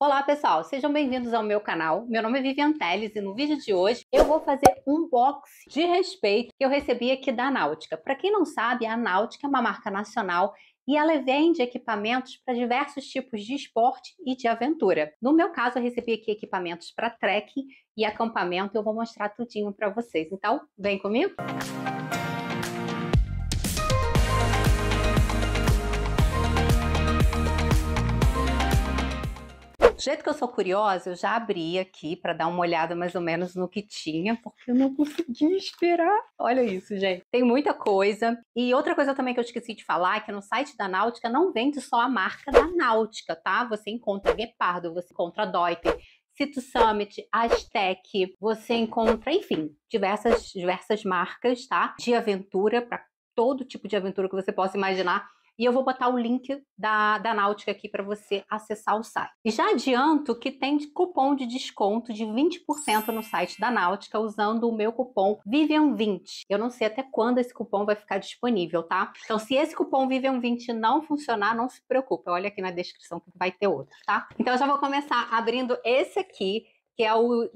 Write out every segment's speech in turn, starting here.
Olá pessoal, sejam bem-vindos ao meu canal. Meu nome é Vivian Teles e no vídeo de hoje eu vou fazer um box de respeito que eu recebi aqui da Náutica. Para quem não sabe, a Náutica é uma marca nacional e ela vende equipamentos para diversos tipos de esporte e de aventura. No meu caso, eu recebi aqui equipamentos para trekking e acampamento. Eu vou mostrar tudinho para vocês. Então, vem comigo. Música Do jeito que eu sou curiosa, eu já abri aqui para dar uma olhada mais ou menos no que tinha, porque eu não consegui esperar. Olha isso, gente. Tem muita coisa. E outra coisa também que eu esqueci de falar é que no site da Náutica não vende só a marca da Náutica, tá? Você encontra Guepardo, você encontra Deuter, Cito Summit, Aztec, você encontra, enfim, diversas diversas marcas, tá? De aventura para todo tipo de aventura que você possa imaginar e eu vou botar o link da, da Náutica aqui para você acessar o site. E já adianto que tem cupom de desconto de 20% no site da Náutica usando o meu cupom Vivian20. Eu não sei até quando esse cupom vai ficar disponível, tá? Então, se esse cupom Vivian20 não funcionar, não se preocupe. Olha aqui na descrição que vai ter outro, tá? Então, eu já vou começar abrindo esse aqui, que é o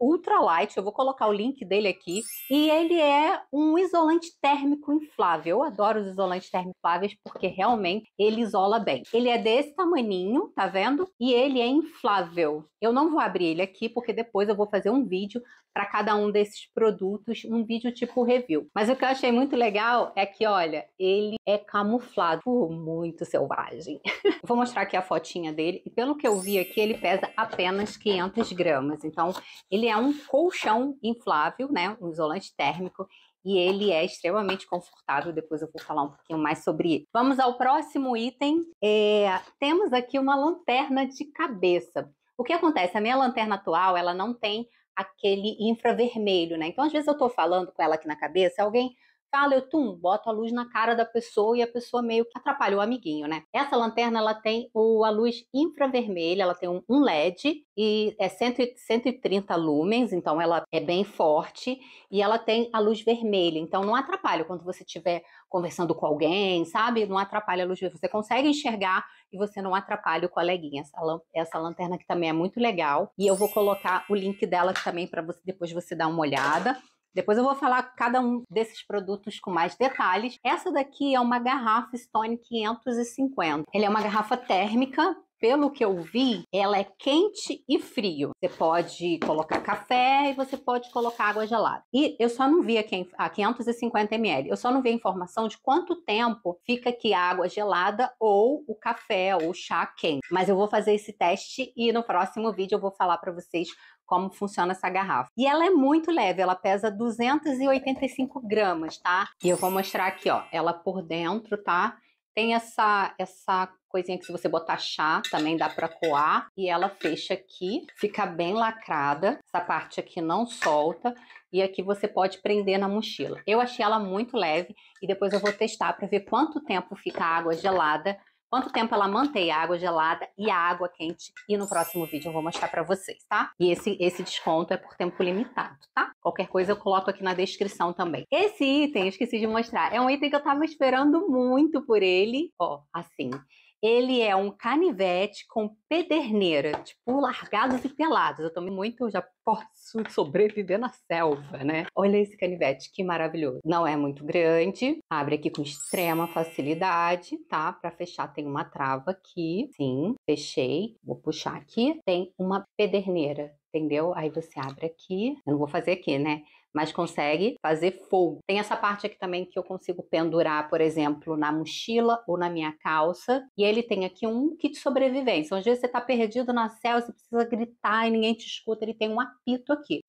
ultra Ultralight. Eu vou colocar o link dele aqui. E ele é um isolante térmico inflável. Eu adoro os isolantes térmicos infláveis porque realmente ele isola bem. Ele é desse tamaninho, tá vendo? E ele é inflável. Eu não vou abrir ele aqui porque depois eu vou fazer um vídeo para cada um desses produtos, um vídeo tipo review. Mas o que eu achei muito legal é que, olha, ele é camuflado, muito selvagem. vou mostrar aqui a fotinha dele. E pelo que eu vi aqui, ele pesa apenas 500 gramas. Então, ele é um colchão inflável, né? Um isolante térmico e ele é extremamente confortável. Depois eu vou falar um pouquinho mais sobre ele. Vamos ao próximo item. É, temos aqui uma lanterna de cabeça. O que acontece? A minha lanterna atual, ela não tem aquele infravermelho, né? Então, às vezes eu tô falando com ela aqui na cabeça, alguém fala, eu tum, boto a luz na cara da pessoa e a pessoa meio que atrapalha o amiguinho, né? Essa lanterna, ela tem o, a luz infravermelha, ela tem um, um LED e é 100, 130 lumens, então ela é bem forte e ela tem a luz vermelha, então não atrapalha quando você estiver conversando com alguém, sabe? Não atrapalha a luz vermelha, você consegue enxergar e você não atrapalha o coleguinha. Essa, essa lanterna que também é muito legal e eu vou colocar o link dela também para você depois você dar uma olhada. Depois eu vou falar cada um desses produtos com mais detalhes. Essa daqui é uma garrafa Stone 550. Ele é uma garrafa térmica pelo que eu vi, ela é quente e frio. Você pode colocar café e você pode colocar água gelada. E eu só não vi aqui a 550 ml. Eu só não vi a informação de quanto tempo fica aqui a água gelada ou o café ou o chá quente. Mas eu vou fazer esse teste e no próximo vídeo eu vou falar para vocês como funciona essa garrafa. E ela é muito leve, ela pesa 285 gramas, tá? E eu vou mostrar aqui, ó, ela por dentro, tá? Tem essa, essa coisinha que se você botar chá também dá para coar. E ela fecha aqui, fica bem lacrada, essa parte aqui não solta. E aqui você pode prender na mochila. Eu achei ela muito leve e depois eu vou testar para ver quanto tempo fica a água gelada quanto tempo ela mantém a água gelada e a água quente. E no próximo vídeo eu vou mostrar para vocês, tá? E esse, esse desconto é por tempo limitado, tá? Qualquer coisa eu coloco aqui na descrição também. Esse item, esqueci de mostrar, é um item que eu tava esperando muito por ele. Ó, assim. Ele é um canivete com pederneira, tipo largados e pelados. Eu tomei muito, eu já posso sobreviver na selva, né? Olha esse canivete, que maravilhoso. Não é muito grande, abre aqui com extrema facilidade, tá? Para fechar tem uma trava aqui, sim, fechei. Vou puxar aqui, tem uma pederneira, entendeu? Aí você abre aqui, eu não vou fazer aqui, né? mas consegue fazer fogo. Tem essa parte aqui também que eu consigo pendurar, por exemplo, na mochila ou na minha calça. E ele tem aqui um kit de sobrevivência. Então, às vezes você está perdido na selva, você precisa gritar e ninguém te escuta. Ele tem um apito aqui.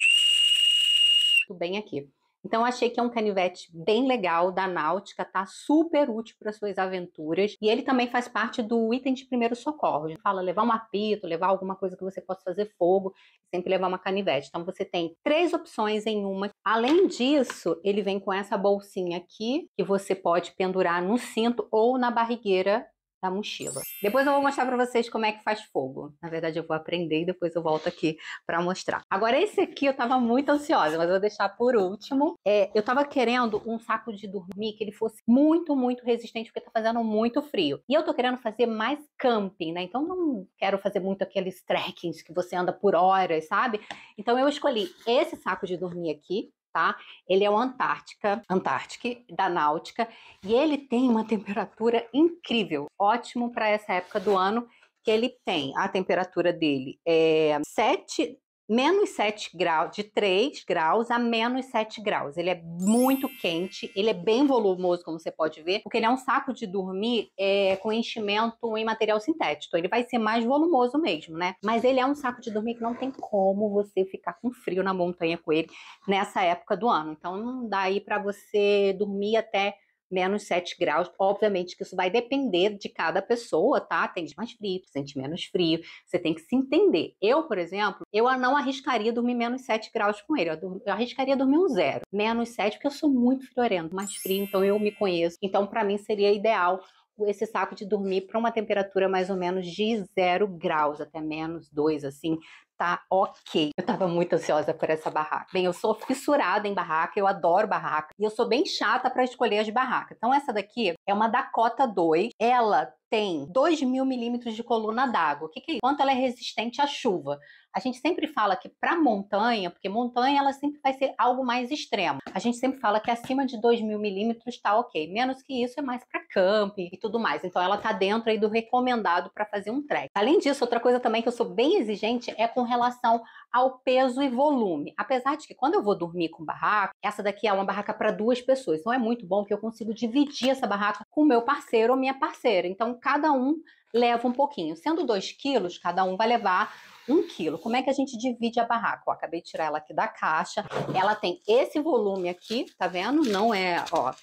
Tudo bem aqui. Então achei que é um canivete bem legal da Náutica, tá super útil para suas aventuras e ele também faz parte do item de primeiro socorro. gente fala levar um apito, levar alguma coisa que você possa fazer fogo, sempre levar uma canivete. Então você tem três opções em uma. Além disso, ele vem com essa bolsinha aqui que você pode pendurar no cinto ou na barrigueira da mochila. Depois eu vou mostrar para vocês como é que faz fogo. Na verdade, eu vou aprender e depois eu volto aqui para mostrar. Agora, esse aqui eu tava muito ansiosa, mas eu vou deixar por último. É, eu tava querendo um saco de dormir que ele fosse muito, muito resistente, porque tá fazendo muito frio. E eu tô querendo fazer mais camping, né? Então, não quero fazer muito aqueles trekkings que você anda por horas, sabe? Então, eu escolhi esse saco de dormir aqui, tá? Ele é o Antártica, Antártica da Náutica, e ele tem uma temperatura incrível, ótimo para essa época do ano que ele tem. A temperatura dele é 7 menos 7 graus, de 3 graus a menos 7 graus. Ele é muito quente, ele é bem volumoso, como você pode ver, porque ele é um saco de dormir é, com enchimento em material sintético. ele vai ser mais volumoso mesmo, né? Mas ele é um saco de dormir que não tem como você ficar com frio na montanha com ele nessa época do ano. Então não dá aí para você dormir até menos 7 graus. Obviamente que isso vai depender de cada pessoa, tá? Tem mais frio, sente menos frio. Você tem que se entender. Eu, por exemplo, eu não arriscaria dormir menos 7 graus com ele. Eu, arriscaria dormir um zero. Menos 7, porque eu sou muito friorento, mais frio, então eu me conheço. Então, para mim, seria ideal esse saco de dormir para uma temperatura mais ou menos de zero graus, até menos dois, assim, Tá ok. Eu tava muito ansiosa por essa barraca. Bem, eu sou fissurada em barraca, eu adoro barraca. E eu sou bem chata para escolher as barracas. Então, essa daqui é uma Dakota 2. Ela tem 2 mil milímetros de coluna d'água. O que, que é isso? Quanto ela é resistente à chuva? A gente sempre fala que para montanha, porque montanha ela sempre vai ser algo mais extremo. A gente sempre fala que acima de 2 mil milímetros tá ok. Menos que isso é mais para camp e tudo mais. Então ela tá dentro aí do recomendado para fazer um trek. Além disso, outra coisa também que eu sou bem exigente é com relação ao peso e volume. Apesar de que quando eu vou dormir com barraco, essa daqui é uma barraca para duas pessoas. Então é muito bom que eu consigo dividir essa barraca com o meu parceiro ou minha parceira. Então cada um leva um pouquinho. Sendo 2 quilos, cada um vai levar um quilo. Como é que a gente divide a barraca? eu acabei de tirar ela aqui da caixa. Ela tem esse volume aqui, tá vendo? Não é, ó,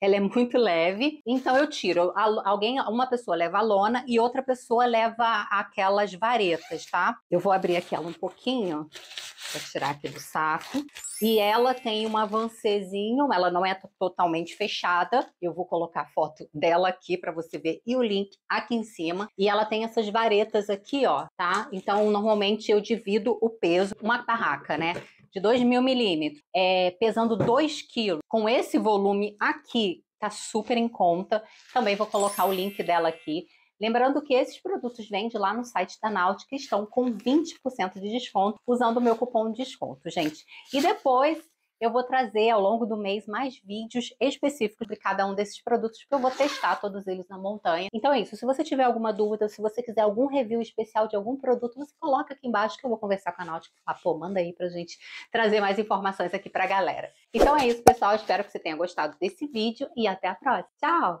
ela é muito leve. Então eu tiro. Alguém, uma pessoa leva a lona e outra pessoa leva aquelas varetas, tá? Eu vou abrir aqui ela um pouquinho para tirar aqui do saco. E ela tem um avancezinho, ela não é totalmente fechada. Eu vou colocar a foto dela aqui para você ver e o link aqui em cima. E ela tem essas varetas aqui, ó, tá? Então, normalmente eu divido o peso, uma barraca, né? de 2 mil milímetros, é, pesando 2 quilos, com esse volume aqui, tá super em conta. Também vou colocar o link dela aqui. Lembrando que esses produtos vendem lá no site da que estão com 20% de desconto usando o meu cupom de desconto, gente. E depois eu vou trazer ao longo do mês mais vídeos específicos de cada um desses produtos, porque eu vou testar todos eles na montanha. Então é isso. Se você tiver alguma dúvida, se você quiser algum review especial de algum produto, você coloca aqui embaixo que eu vou conversar com a Náutica pô, manda aí pra gente trazer mais informações aqui pra galera. Então é isso, pessoal. Espero que você tenha gostado desse vídeo e até a próxima. Tchau!